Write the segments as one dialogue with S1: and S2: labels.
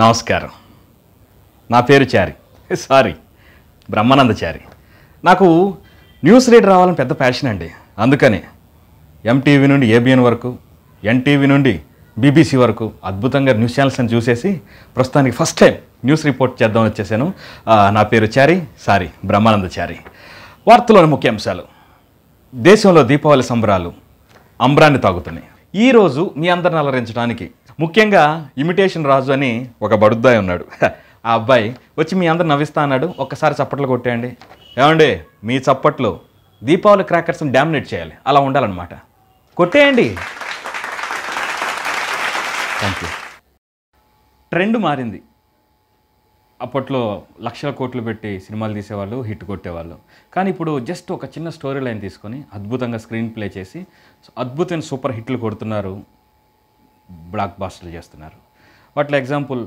S1: నమస్కారం నా పేరు చారి సారీ బ్రహ్మానంద చారి నాకు న్యూస్ రీడ్ రావాలని పెద్ద ప్యాషన్ అండి అందుకని ఎంటీవీ నుండి ఏబిఎన్ వరకు ఎన్టీవీ నుండి బీబీసీ వరకు అద్భుతంగా న్యూస్ ఛానల్స్ని చూసేసి ప్రస్తుతానికి ఫస్ట్ టైం న్యూస్ రిపోర్ట్ చేద్దామని వచ్చేసాను నా పేరు చారి సారీ బ్రహ్మానంద చారి వార్తలోని ముఖ్యాంశాలు దేశంలో దీపావళి సంబరాలు అంబ్రాన్ని తాగుతున్నాయి ఈరోజు మీ అందరిని అలరించడానికి ముఖ్యంగా ఇమిటేషన్ రాజు అని ఒక బడుద్దాయి ఉన్నాడు ఆ అబ్బాయి వచ్చి మీ అందరు నవ్విస్తా అన్నాడు ఒక్కసారి చప్పట్లు కొట్టేయండి ఏమండి మీ చప్పట్లు దీపావళి క్రాకర్స్ని డామినేట్ చేయాలి అలా ఉండాలన్నమాట కొట్టేయండి థ్యాంక్ యూ ట్రెండ్ మారింది అప్పట్లో లక్షల కోట్లు పెట్టి సినిమాలు తీసేవాళ్ళు హిట్ కొట్టేవాళ్ళు కానీ ఇప్పుడు జస్ట్ ఒక చిన్న స్టోరీ లైన్ తీసుకొని అద్భుతంగా స్క్రీన్ ప్లే చేసి అద్భుతమైన సూపర్ హిట్లు కొడుతున్నారు బ్లాక్ బాస్టర్లు చేస్తున్నారు వాటిలో ఎగ్జాంపుల్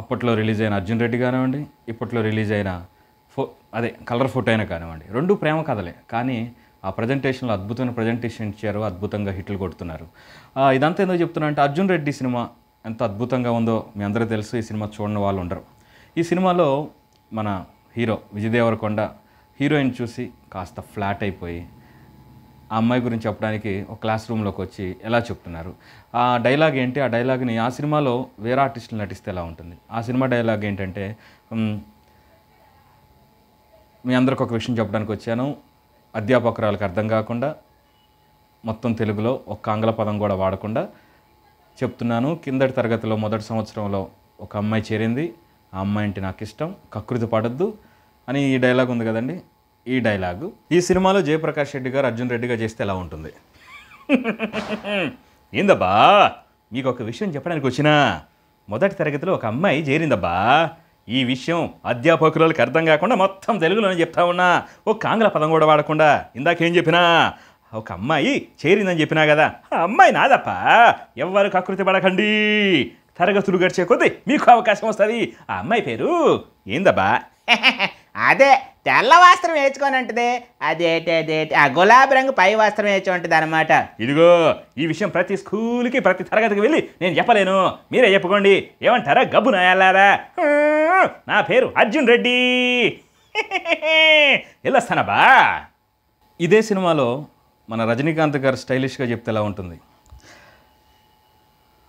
S1: అప్పట్లో రిలీజ్ అయిన అర్జున్ రెడ్డి కానివ్వండి ఇప్పట్లో రిలీజ్ అయిన ఫో అదే కలర్ ఫోటో అయినా కానివ్వండి రెండు ప్రేమ కథలే కానీ ఆ ప్రజెంటేషన్లో అద్భుతమైన ప్రజెంటేషన్ ఇచ్చారు అద్భుతంగా హిట్లు కొడుతున్నారు ఇదంతా ఎందుకు చెప్తున్నా అంటే అర్జున్ రెడ్డి సినిమా ఎంత అద్భుతంగా ఉందో మీ అందరూ తెలుసు ఈ సినిమా చూడని వాళ్ళు ఉండరు ఈ సినిమాలో మన హీరో విజయదేవరకొండ హీరోయిన్ చూసి కాస్త ఫ్లాట్ అయిపోయి ఆ అమ్మాయి గురించి చెప్పడానికి ఒక క్లాస్ రూమ్లోకి వచ్చి ఎలా చెప్తున్నారు ఆ డైలాగ్ ఏంటి ఆ డైలాగ్ని ఆ సినిమాలో వేరే ఆర్టిస్టులు నటిస్తే ఎలా ఉంటుంది ఆ సినిమా డైలాగ్ ఏంటంటే మీ అందరికి ఒక విషయం చెప్పడానికి వచ్చాను అధ్యాపకురాలకు అర్థం కాకుండా మొత్తం తెలుగులో ఒక్క ఆంగ్ల పదం కూడా వాడకుండా చెప్తున్నాను కిందటి తరగతిలో మొదటి సంవత్సరంలో ఒక అమ్మాయి చేరింది ఆ అమ్మాయి అంటే నాకు ఇష్టం కకృతి పడద్దు అని ఈ డైలాగ్ ఉంది కదండి ఈ డైలాగు ఈ సినిమాలో జయప్రకాష్ రెడ్డి గారు అర్జున్ రెడ్డిగా చేస్తే ఎలా ఉంటుంది ఏందబ్బా మీకు ఒక విషయం చెప్పడానికి వచ్చినా మొదటి తరగతిలో ఒక అమ్మాయి చేరిందబ్బా ఈ విషయం అధ్యాపకులకి అర్థం కాకుండా మొత్తం తెలుగులోనే చెప్తా ఉన్నా ఓ కాంగ్ల పదం కూడా వాడకుండా ఇందాకేం చెప్పినా ఒక అమ్మాయి చేరిందని చెప్పినా కదా ఆ అమ్మాయి నాదప్ప ఎవరు కకృతి పడకండి తరగతులు గడిచే కొద్దీ మీకు అవకాశం వస్తుంది ఆ అమ్మాయి పేరు ఏందబ్బా
S2: అదే తెల్ల వస్త్రం వేసుకొని ఉంటుంది అదేటి ఆ గులాబీ రంగు పై వస్త్రం వేసి ఉంటుంది అనమాట
S1: ఇదిగో ఈ విషయం ప్రతి స్కూల్కి ప్రతి తరగతికి వెళ్ళి నేను చెప్పలేను మీరే చెప్పుకోండి ఏమంటారా గబ్బు నాయాలారా నా పేరు అర్జున్ రెడ్డి వెళ్ళొస్తానబా ఇదే సినిమాలో మన రజనీకాంత్ గారు స్టైలిష్గా చెప్తే ఎలా ఉంటుంది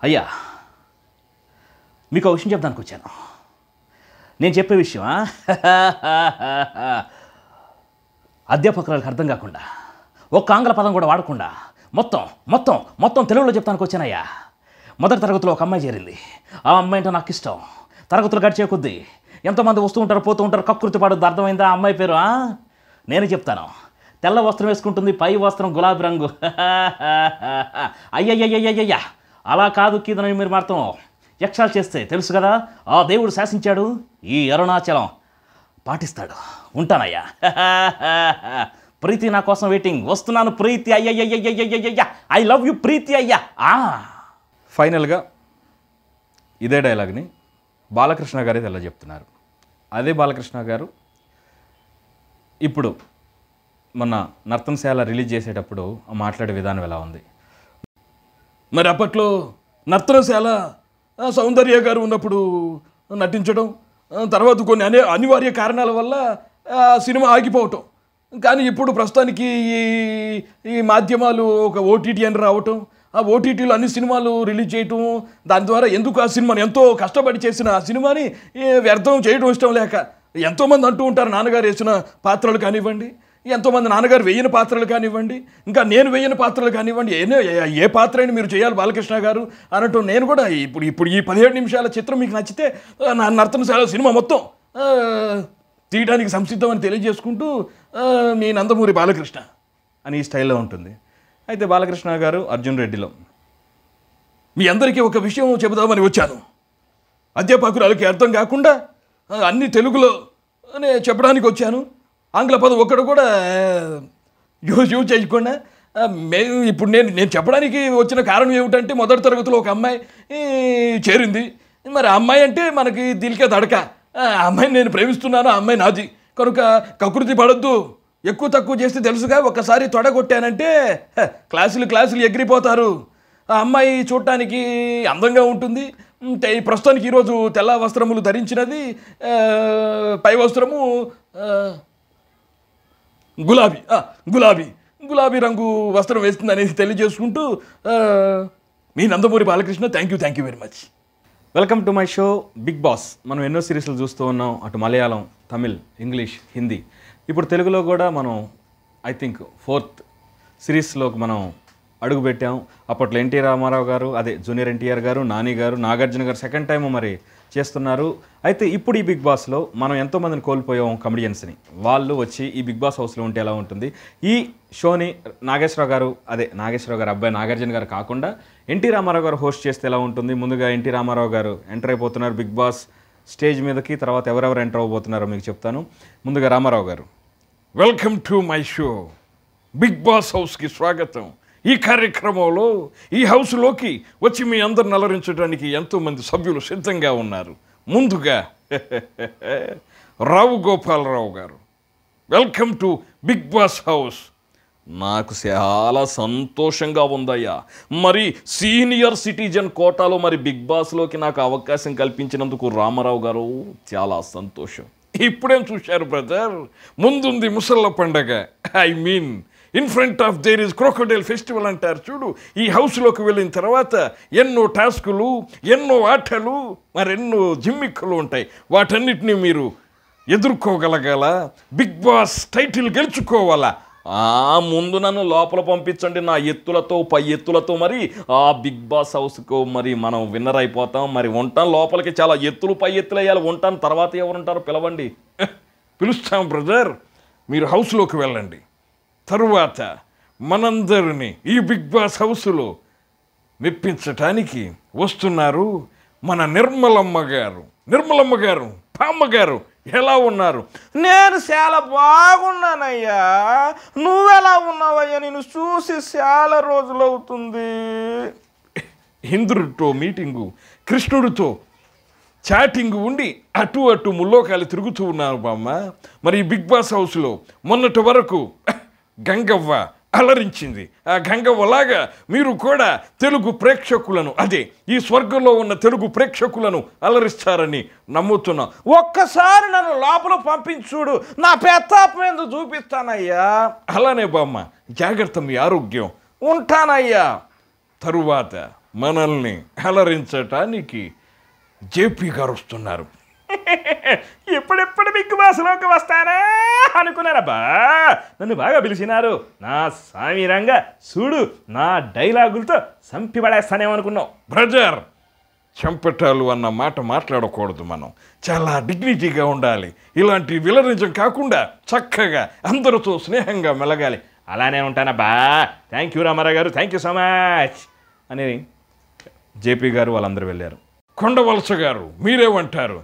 S1: అయ్యా మీకు ఒక విషయం చెప్దానికి వచ్చాను నేను చెప్పే విషయం అధ్యాపకులకు అర్థం కాకుండా ఒక్క ఆంగ్ల పదం కూడా వాడకుండా మొత్తం మొత్తం మొత్తం తెలుగులో చెప్తానికి వచ్చానయ్యా మొదటి తరగతిలో ఒక అమ్మాయి చేరింది ఆ అమ్మాయి అంటే నాకు ఇష్టం తరగతులు గడిచే కొద్దీ ఎంతోమంది వస్తూ ఉంటారు పోతూ ఉంటారు కక్కుర్తి పడద్దు అర్థమైందా ఆ అమ్మాయి పేరు నేనే చెప్తాను తెల్ల వస్త్రం వేసుకుంటుంది పై వస్త్రం గులాబీ రంగు అయ్యయ్యయ్యయ్యయ్యా అలా కాదు కీదనని మీరు మాత్రం యక్షాలు చేస్తే తెలుసు కదా ఆ దేవుడు శాసించాడు ఈ అరుణాచలం పాటిస్తాడు ఉంటానయ్యా ప్రీతి నా కోసం వెయిటింగ్ వస్తున్నాను ప్రీతి అయ్యయ్యయ్యయ్యయ్యయ్య
S2: ఐ లవ్ యు ప్రీతి అయ్యా ఆ
S1: ఫైనల్గా ఇదే డైలాగ్ని బాలకృష్ణ గారే తెల్ల చెప్తున్నారు అదే బాలకృష్ణ గారు ఇప్పుడు మొన్న నర్తనశాల రిలీజ్ చేసేటప్పుడు మాట్లాడే విధానం ఎలా ఉంది మరి అప్పట్లో నర్తనశాల సౌందర్య గారు ఉన్నప్పుడు నటించడం తర్వాత కొన్ని అనే అనివార్య కారణాల వల్ల సినిమా ఆగిపోవటం కానీ ఇప్పుడు ప్రస్తుతానికి ఈ ఈ మాధ్యమాలు ఒక ఓటీటీ అని రావటం ఆ ఓటీటీలో అన్ని సినిమాలు రిలీజ్ చేయటం దాని ద్వారా ఎందుకు ఆ సినిమాని ఎంతో కష్టపడి చేసిన ఆ సినిమాని వ్యర్థం చేయడం ఇష్టం లేక ఎంతోమంది అంటూ ఉంటారు నాన్నగారు వేసిన పాత్రలు కానివ్వండి ఎంతోమంది నాన్నగారు వెయ్యిన పాత్రలు కానివ్వండి ఇంకా నేను వెయ్యిన పాత్రలు కానివ్వండి ఏ పాత్ర అయినా మీరు చేయాలి బాలకృష్ణ గారు అన్నట్టు నేను కూడా ఇప్పుడు ఇప్పుడు ఈ పదిహేడు నిమిషాల చిత్రం మీకు నచ్చితే నా నర్తనశాల సినిమా మొత్తం తీయడానికి సంసిద్ధం అని తెలియజేసుకుంటూ మీ నందమూరి బాలకృష్ణ అని ఈ స్టైల్లో ఉంటుంది అయితే బాలకృష్ణ గారు అర్జున్ రెడ్డిలో మీ అందరికీ ఒక విషయం చెబుదామని వచ్చాను అధ్యాపకురాలకి అర్థం కాకుండా అన్ని తెలుగులో చెప్పడానికి వచ్చాను ఆంగ్ల పదం ఒక్కడు కూడా యూజ్ యూజ్ చేయకుండా మేము ఇప్పుడు నేను నేను చెప్పడానికి వచ్చిన కారణం ఏమిటంటే మొదటి తరగతిలో ఒక అమ్మాయి చేరింది మరి అమ్మాయి అంటే మనకి దీనికే తడక ఆ అమ్మాయిని నేను ప్రేమిస్తున్నాను ఆ అమ్మాయి నాది కనుక కకృతి పడద్దు ఎక్కువ తక్కువ చేస్తే తెలుసుగా ఒకసారి తొడగొట్టానంటే క్లాసులు క్లాసులు ఎగిరిపోతారు ఆ అమ్మాయి చూడటానికి అందంగా ఉంటుంది ప్రస్తుతానికి ఈరోజు తెల్ల వస్త్రములు ధరించినది పై వస్త్రము గులాబీ గులాబీ గులాబీ రంగు వస్త్రం వేస్తుంది అనేది తెలియజేసుకుంటూ మీ Nandamuri Balakrishna thank you thank you very much welcome to my show Big Boss మనం ఎన్నో సిరీస్లు చూస్తూ ఉన్నాం అటు మలయాళం తమిళ్ ఇంగ్లీష్ హిందీ ఇప్పుడు తెలుగులో కూడా మనం ఐ థింక్ ఫోర్త్ సిరీస్లోకి మనం అడుగుపెట్టాం అప్పట్లో ఎన్టీ రామారావు గారు అదే జూనియర్ ఎన్టీఆర్ గారు నాని గారు నాగార్జున గారు సెకండ్ టైం మరి చేస్తున్నారు అయితే ఇప్పుడు ఈ బిగ్ బాస్లో మనం ఎంతోమందిని కోల్పోయాం కమెడియన్స్ని వాళ్ళు వచ్చి ఈ బిగ్ బాస్ హౌస్లో ఉంటే ఎలా ఉంటుంది ఈ షోని నాగేశ్వరరావు గారు అదే నాగేశ్వరరావు గారు అబ్బాయి నాగార్జున గారు కాకుండా ఎన్టీ రామారావు గారు హోస్ట్ చేస్తే ఎలా ఉంటుంది ముందుగా ఎన్టీ రామారావు గారు ఎంటర్ అయిపోతున్నారు బిగ్ బాస్ స్టేజ్ మీదకి తర్వాత ఎవరెవరు ఎంటర్ అవ్వబోతున్నారో మీకు చెప్తాను ముందుగా Ramarao garu welcome to my show Big Boss హౌస్కి స్వాగతం ఈ కార్యక్రమంలో ఈ హౌస్లోకి వచ్చి మీ అందరిని అలరించడానికి ఎంతోమంది సభ్యులు సిద్ధంగా ఉన్నారు ముందుగా Rao Gopalarao garu welcome to Big Boss house నాకు చాలా సంతోషంగా ఉందయ్యా మరి సీనియర్ సిటిజన్ కోటాలో మరి బిగ్ బాస్లోకి నాకు అవకాశం కల్పించినందుకు రామారావు గారు చాలా సంతోషం ఇప్పుడేం చూశారు బ్రదర్ ముందుంది ముసళ్ళ పండగ I mean in front of there is crocodile festival అంటారు చూడు ఈ హౌస్లోకి వెళ్ళిన తర్వాత ఎన్నో టాస్కులు ఎన్నో ఆటలు మరెన్నో జిమ్మిక్కులు ఉంటాయి వాటన్నిటినీ మీరు ఎదుర్కోగలగాల బిగ్ బాస్ టైటిల్ గెలుచుకోవాలా ఆ ముందు నన్ను లోపల పంపించండి నా ఎత్తులతో పై ఎత్తులతో మరి ఆ బిగ్ బాస్ హౌస్కు మరి మనం విన్నర్ అయిపోతాం మరి ఉంటాం లోపలికి చాలా ఎత్తులు పై ఎత్తులు వేయాలి ఉంటాను తర్వాత ఎవరుంటారో పిలవండి పిలుస్తాం బ్రదర్ మీరు హౌస్లోకి వెళ్ళండి తరువాత మనందరినీ ఈ బిగ్ బాస్ హౌస్లో మెప్పించటానికి వస్తున్నారు మన
S3: నిర్మలమ్మ గారు నిర్మలమ్మ గారు పామ్మ గారు ఎలా ఉన్నారు నేను చాలా బాగున్నానయ్యా నువ్వెలా ఉన్నావయ్యా నేను చూసి చాలా రోజులవుతుంది
S1: ఇంద్రుడితో మీటింగు కృష్ణుడితో చాటింగ్ ఉండి అటు అటు ముల్లోకాలు తిరుగుతూ ఉన్నారు బామ్మ మరి బిగ్ బాస్ హౌస్లో మొన్నటి వరకు గంగవ్వ అలరించింది ఆ గంగవ్వలాగా మీరు కూడా తెలుగు ప్రేక్షకులను అదే ఈ స్వర్గంలో ఉన్న తెలుగు ప్రేక్షకులను అలరిస్తారని నమ్ముతున్నాం ఒక్కసారి
S3: నన్ను లోపల పంపించుడు నా పెత్తాపం చూపిస్తానయ్యా అలానే బామ్మ
S1: జాగ్రత్త మీ ఆరోగ్యం ఉంటానయ్యా తరువాత మనల్ని అలరించటానికి జేపీ గారు వస్తున్నారు
S3: ఎప్పుడెప్పుడు బిగ్ బాస్లోకి వస్తానే
S1: అనుకున్నారబ్బా నన్ను బాగా పిలిచినారు నా రంగ చూడు నా డైలాగులతో అనుకున్నావు బ్రజర్ చంపటాలు అన్న మాట మాట్లాడకూడదు మనం చాలా డిగ్నిటీగా ఉండాలి ఇలాంటి విలరించం కాకుండా చక్కగా అందరితో స్నేహంగా మెలగాలి అలానే ఉంటానబ్బా thank you Ramarao garu thank you so much అని జేపీ గారు వాళ్ళందరూ వెళ్ళారు కొండవలస గారు మీరేమంటారు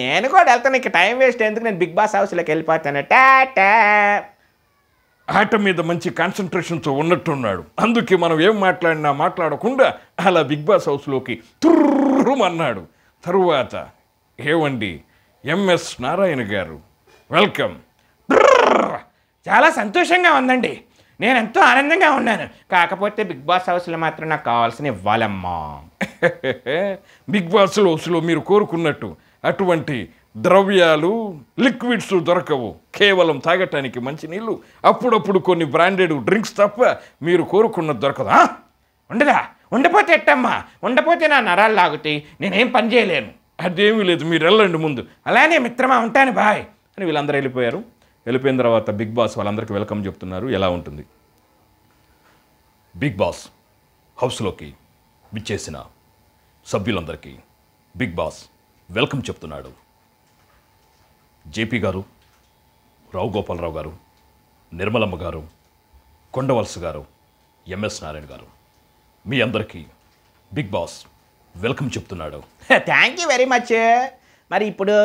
S1: నేను కూడా వెళ్తాను ఇక టైం వేస్ట్ ఎందుకు నేను బిగ్ బాస్ హౌస్లోకి వెళ్ళిపోతాను టాటా ఆట మీద మంచి కాన్సన్ట్రేషన్తో ఉన్నట్టున్నాడు అందుకే మనం ఏం మాట్లాడినా మాట్లాడకుండా అలా బిగ్ బాస్ హౌస్లోకి తుర్రుమన్నాడు తరువాత ఏవండి ఎంఎస్ నారాయణ గారు వెల్కమ్
S3: చాలా సంతోషంగా ఉందండి నేను ఎంతో ఆనందంగా ఉన్నాను కాకపోతే బిగ్ బాస్ హౌస్లో మాత్రం నాకు కావాల్సిన ఇవ్వాలమ్మా బిగ్ బాస్
S1: హౌస్లో మీరు కోరుకున్నట్టు అటువంటి ద్రవ్యాలు లిక్విడ్స్ దొరకవు కేవలం తాగటానికి మంచినీళ్ళు అప్పుడప్పుడు కొన్ని బ్రాండెడ్ డ్రింక్స్ తప్ప మీరు కోరుకున్నది దొరకదా ఉండదా ఉండపోతే ఎట్టమ్మా ఉండపోతే నా నరాలు లాగుతాయి నేనేం పని చేయలేను అదేమీ లేదు మీరు వెళ్ళండి ముందు అలానే మిత్రమా ఉంటాను బాయ్ అని వీళ్ళందరూ వెళ్ళిపోయారు వెళ్ళిపోయిన తర్వాత బిగ్ బాస్ వాళ్ళందరికీ వెల్కమ్ చెప్తున్నారు ఎలా ఉంటుంది బిగ్ బాస్ హౌస్లోకి విచ్చేసిన సభ్యులందరికీ బిగ్ బాస్ వెల్కమ్ చెప్తున్నాడు జేపీ గారు రావు గోపాలరావు గారు నిర్మలమ్మ గారు కొండవలస గారు ఎంఎస్ నారాయణ గారు మీ అందరికీ బిగ్ బాస్ వెల్కమ్ చెప్తున్నాడు
S2: థ్యాంక్ యూ వెరీ మచ్ మరి ఇప్పుడు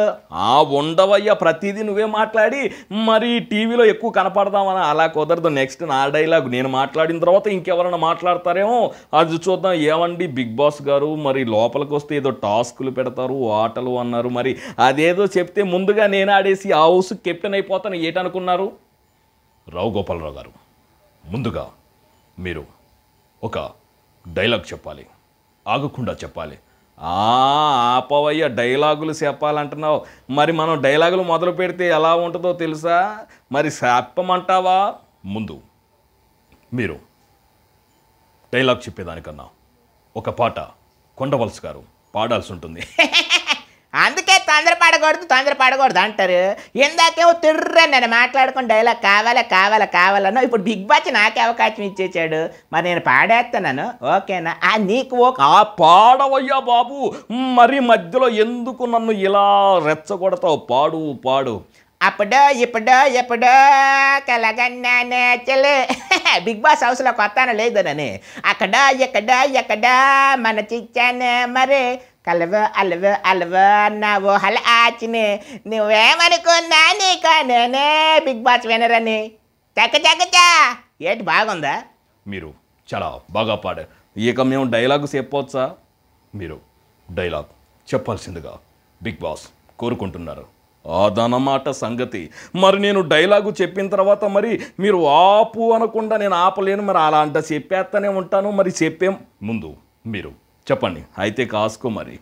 S1: ఆ ఉండవయ్య ప్రతిదీ నువ్వే మాట్లాడి మరి టీవీలో ఎక్కువ కనపడదామని అలా కుదరదు నెక్స్ట్ నా డైలాగ్ నేను మాట్లాడిన తర్వాత ఇంకెవరైనా మాట్లాడతారేమో అది చూద్దాం ఏమండి బిగ్ బాస్ గారు మరి లోపలికి వస్తే ఏదో టాస్కులు పెడతారు ఆటలు అన్నారు మరి అదేదో చెప్తే ముందుగా నేను ఆడేసి ఆ హౌస్ కెప్టెన్ అయిపోతాను ఏటనుకున్నారు రావు గోపాలరావు గారు ముందుగా మీరు ఒక డైలాగ్ చెప్పాలి ఆగకుండా చెప్పాలి ఆపవయ్య డైలాగులు చెప్పాలంటున్నావు మరి మనం డైలాగులు మొదలు పెడితే ఎలా ఉంటుందో తెలుసా మరి చెప్పమంటావా ముందు మీరు డైలాగ్ చెప్పేదానికన్నా ఒక పాట కొండవలసు గారు పాడాల్సి ఉంటుంది
S2: అందుకే తొందర పడకూడదు తొందర పడకూడదు అంటారు ఇందాకేమో తిర్రే నేను మాట్లాడుకుని డైలాగ్ కావాలా కావాలా కావాలన్న ఇప్పుడు బిగ్ బాస్ నాకే అవకాశం ఇచ్చేసాడు మరి నేను పాడేస్తున్నాను ఓకేనా ఆ నీకు ఓకే ఆ పాడవయ్యా బాబు మరి మధ్యలో ఎందుకు నన్ను ఇలా రెచ్చగొడతావు పాడు పాడు అప్పుడో ఇప్పుడో ఎప్పుడో కలగన్నా బిగ్ బాస్ హౌస్లో కొత్తాన నని అక్కడ ఎక్కడ ఎక్కడ మన చిచ్చానే మరే కలవ అలవ అలవ అన్నావో హల ఆచినే నువ్వేమనుకున్నా నీ నేనే బిగ్ బాస్ వినరని అని చక్క చక్క చా ఏంటి బాగుందా
S1: మీరు చాలా బాగా పాడారు ఇక మేము డైలాగ్ చెప్పవచ్చా మీరు డైలాగ్ చెప్పాల్సిందిగా బిగ్ బాస్ కోరుకుంటున్నారు అదనమాట సంగతి మరి నేను డైలాగు చెప్పిన తర్వాత మరి మీరు ఆపు అనకుండా నేను ఆపలేను మరి అలా అంట చెప్పేస్తూనే ఉంటాను మరి చెప్పేం ముందు మీరు చెప్పండి అయితే కాసుకో మరి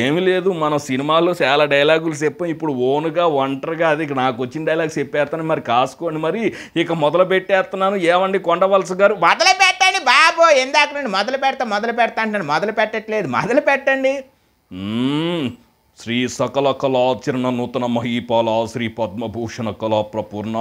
S1: ఏమి లేదు మనం సినిమాల్లో చాలా డైలాగులు చెప్పాం ఇప్పుడు ఓన్గా ఒంటరిగా అది నాకు వచ్చిన డైలాగ్స్
S2: చెప్పేస్తాను మరి కాసుకోండి మరి ఇక మొదలు పెట్టేస్తున్నాను ఏమండి కొండవలస గారు మొదలు పెట్టండి బాబో ఎందాక నేను మొదలు పెడతా మొదలు పెడతా అంటున్నాను మొదలు పెట్టట్లేదు మొదలు పెట్టండి
S1: శ్రీ సకల కళాచరణ నూతన మహీపాల శ్రీ పద్మభూషణ కళా ప్రపూర్ణ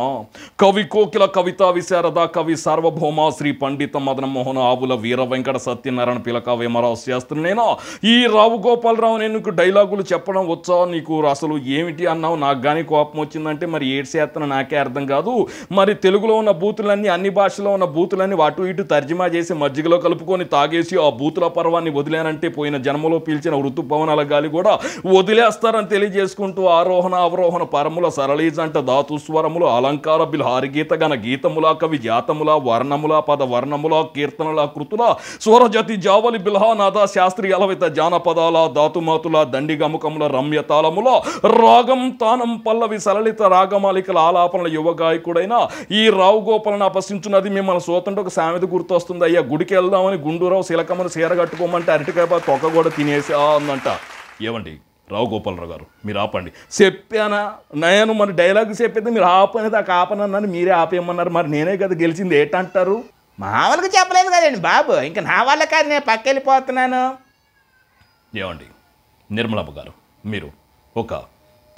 S1: కవి కోకిల కవిత విశారద కవి సార్వభౌమ శ్రీ పండిత మదన మోహన ఆవుల వీర వెంకట సత్యనారాయణ పిలక వేమరావు నేను ఈ రావు గోపాలరావు నేను డైలాగులు చెప్పడం వచ్చా నీకు అసలు ఏమిటి అన్నావు నాకు కానీ కోపం వచ్చిందంటే మరి ఏడు శాతం నాకే అర్థం కాదు మరి తెలుగులో ఉన్న బూతులన్నీ అన్ని భాషలో ఉన్న బూతులన్నీ అటు ఇటు తర్జుమా చేసి మజ్జిగలో కలుపుకొని తాగేసి ఆ బూతుల పర్వాన్ని వదిలేనంటే పోయిన జన్మలో పీల్చిన ఋతుపవనాల గాలి కూడా వదిలేస్తారని తెలియజేసుకుంటూ ఆరోహణ అవరోహణ పరముల సరళీజంట ధాతు స్వరములు అలంకార హారిగీత గణ గీతముల కవి జాతముల వర్ణముల పద వర్ణముల కీర్తనల కృతుల స్వరజతి జావలి బిల్హానాథ శాస్త్రీయ అలవిత జానపదాల ధాతుమాతుల దండిగముకముల రమ్యతాళముల రాగం తానం పల్లవి సరళిత రాగమాలికల ఆలాపనల యువగాయకుడైన ఈ రావు గోపాలను అపశించున్నది మిమ్మల్ని సోతంటే ఒక సామెత గుర్తొస్తుంది అయ్యా గుడికి వెళ్దామని గుండూరావు శిలకమ్మను సీర కట్టుకోమంటే అరటికాయ తొక్క కూడా తినేసి ఉందంట ఏమండి రావు గోపాలరావు గారు మీరు ఆపండి
S2: చెప్పానా
S1: నేను మరి డైలాగ్ చెప్పేది మీరు
S3: ఆపనేది ఆ ఆపనన్నాను మీరే ఆపేయమన్నారు మరి నేనే కదా గెలిచింది ఏటంటారు మామూలుగా చెప్పలేదు కదండి బాబు ఇంకా నా వాళ్ళ కాదు నేను పక్క వెళ్ళిపోతున్నాను
S1: ఏమండి నిర్మలమ్మ గారు మీరు ఒక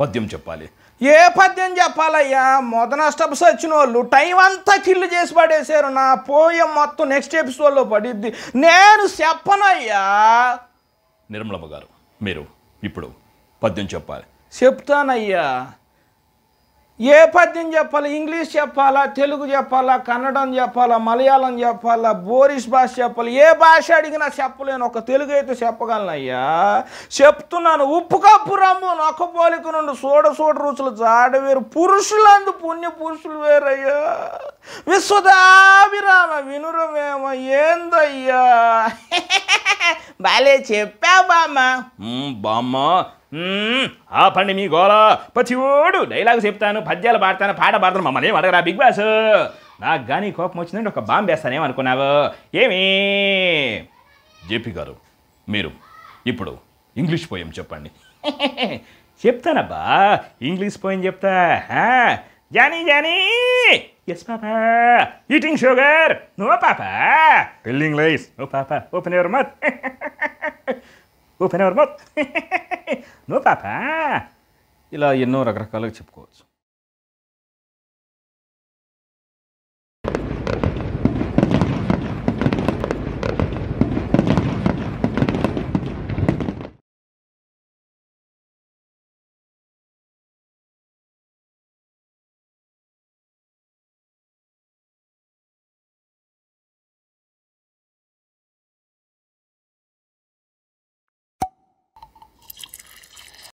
S1: పద్యం చెప్పాలి
S3: ఏ పద్యం చెప్పాలయ్యా మొదన స్టెప్స్ వచ్చిన వాళ్ళు టైం అంతా కిల్లు చేసి పడేశారు నా పోయం మొత్తం నెక్స్ట్ ఎపిసోడ్లో పడిద్ది నేను చెప్పనయ్యా
S1: నిర్మలమ్మ గారు మీరు ఇప్పుడు పద్యం చెప్పాలి
S3: చెప్తానయ్యా ఏ పద్యం చెప్పాలి ఇంగ్లీష్ చెప్పాలా తెలుగు చెప్పాలా కన్నడం చెప్పాలా మలయాళం చెప్పాలా బోరిష్ భాష చెప్పాలి ఏ భాష అడిగినా చెప్పలేను ఒక తెలుగు అయితే చెప్పగలనయ్యా చెప్తున్నాను ఉప్పు కప్పు రమ్ము నొక్క పోలిక నుండి సోడ సోడ రుచులు జాడ వేరు పురుషులందు పుణ్య పురుషులు వేరయ్యా విశ్వదావిరామ వినురమేమ ఏందయ్యా బాలే చెప్పా బామ్మ
S1: బామ్మ ఆ పండి మీ గోళ పచ్చివాడు డైలాగ్ చెప్తాను పద్యాలు పాడతాను పాట పాడతాను మమ్మల్ని ఏం అడగరా బిగ్ బాస్ నాకు కానీ కోపం వచ్చిందంటే ఒక బాంబు వేస్తానేమనుకున్నావు ఏమి జేపీ గారు మీరు ఇప్పుడు ఇంగ్లీష్ పోయం చెప్పండి చెప్తానబ్బా ఇంగ్లీష్ పోయం చెప్తా Johnny Johnny yes papa eating sugar no papa pilling lies oh papa open your mouth open ever mouth no papa ఇలా ఎన్నో రకరకాలుగా చెప్పుకోవచ్చు